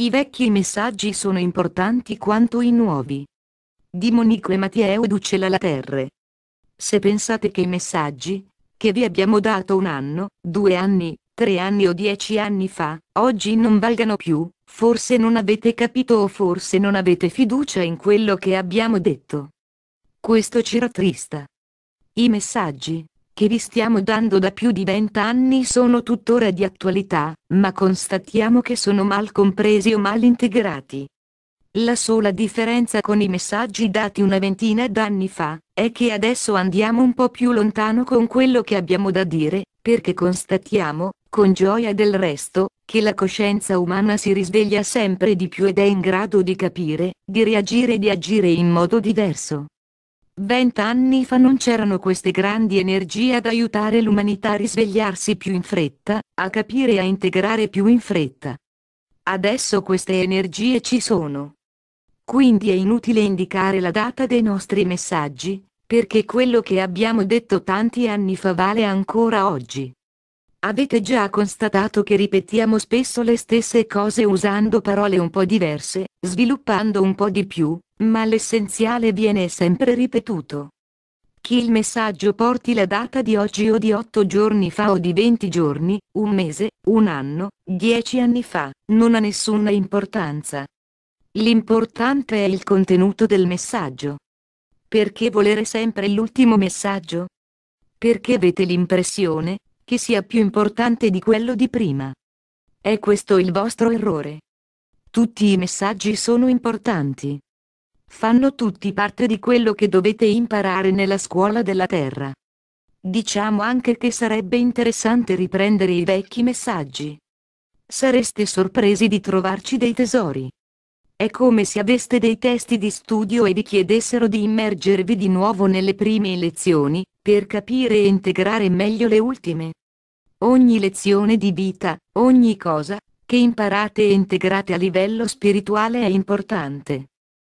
I vecchi messaggi sono importanti quanto i nuovi. Di Monique Matteo Ducella la terra. Se pensate che i messaggi, che vi abbiamo dato un anno, due anni, tre anni o dieci anni fa, oggi non valgano più, forse non avete capito o forse non avete fiducia in quello che abbiamo detto. Questo ci rattrista. I messaggi, che vi stiamo dando da più di vent'anni sono tuttora di attualità, ma constatiamo che sono mal compresi o mal integrati. La sola differenza con i messaggi dati una ventina d'anni fa, è che adesso andiamo un po' più lontano con quello che abbiamo da dire, perché constatiamo, con gioia del resto, che la coscienza umana si risveglia sempre di più ed è in grado di capire, di reagire e di agire in modo diverso. Vent'anni fa non c'erano queste grandi energie ad aiutare l'umanità a risvegliarsi più in fretta, a capire e a integrare più in fretta. Adesso queste energie ci sono. Quindi è inutile indicare la data dei nostri messaggi, perché quello che abbiamo detto tanti anni fa vale ancora oggi. Avete già constatato che ripetiamo spesso le stesse cose usando parole un po' diverse, sviluppando un po' di più, ma l'essenziale viene sempre ripetuto. Chi il messaggio porti la data di oggi o di otto giorni fa o di venti giorni, un mese, un anno, dieci anni fa, non ha nessuna importanza. L'importante è il contenuto del messaggio. Perché volere sempre l'ultimo messaggio? Perché avete l'impressione che sia più importante di quello di prima. È questo il vostro errore. Tutti i messaggi sono importanti. Fanno tutti parte di quello che dovete imparare nella scuola della Terra. Diciamo anche che sarebbe interessante riprendere i vecchi messaggi. Sareste sorpresi di trovarci dei tesori. È come se aveste dei testi di studio e vi chiedessero di immergervi di nuovo nelle prime lezioni, per capire e integrare meglio le ultime. Ogni lezione di vita, ogni cosa, che imparate e integrate a livello spirituale è importante.